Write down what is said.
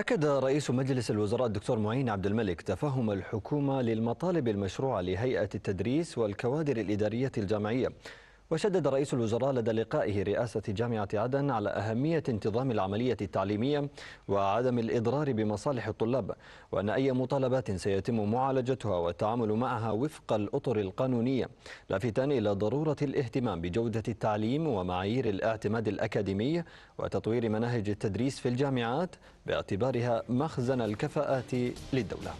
أكد رئيس مجلس الوزراء الدكتور معين عبد الملك تفهم الحكومة للمطالب المشروعة لهيئة التدريس والكوادر الإدارية الجامعية وشدد رئيس الوزراء لدى لقائه رئاسة جامعة عدن على أهمية انتظام العملية التعليمية وعدم الإضرار بمصالح الطلاب وأن أي مطالبات سيتم معالجتها والتعامل معها وفق الأطر القانونية لافتا إلى ضرورة الاهتمام بجودة التعليم ومعايير الاعتماد الأكاديمي وتطوير مناهج التدريس في الجامعات باعتبارها مخزن الكفاءات للدولة